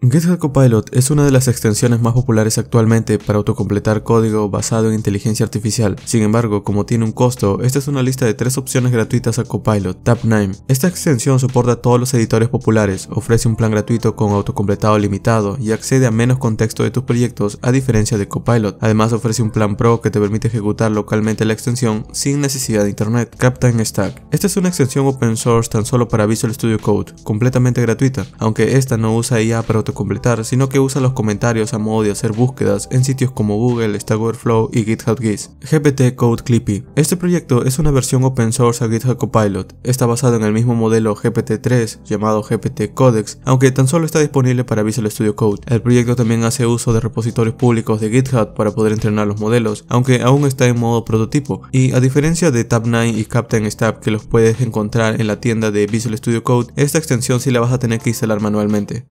GitHub Copilot es una de las extensiones más populares actualmente para autocompletar código basado en inteligencia artificial. Sin embargo, como tiene un costo, esta es una lista de tres opciones gratuitas a Copilot, tap Esta extensión soporta todos los editores populares, ofrece un plan gratuito con autocompletado limitado y accede a menos contexto de tus proyectos a diferencia de Copilot. Además ofrece un plan Pro que te permite ejecutar localmente la extensión sin necesidad de internet, Captain Stack. Esta es una extensión open source tan solo para Visual Studio Code, completamente gratuita, aunque esta no usa IA para completar, sino que usa los comentarios a modo de hacer búsquedas en sitios como Google, Stack Overflow y GitHub Giz. GPT Code Clippy. Este proyecto es una versión open source a GitHub Copilot. Está basado en el mismo modelo GPT-3 llamado GPT Codex, aunque tan solo está disponible para Visual Studio Code. El proyecto también hace uso de repositorios públicos de GitHub para poder entrenar los modelos, aunque aún está en modo prototipo. Y a diferencia de Tab9 y Captain que los puedes encontrar en la tienda de Visual Studio Code, esta extensión sí la vas a tener que instalar manualmente.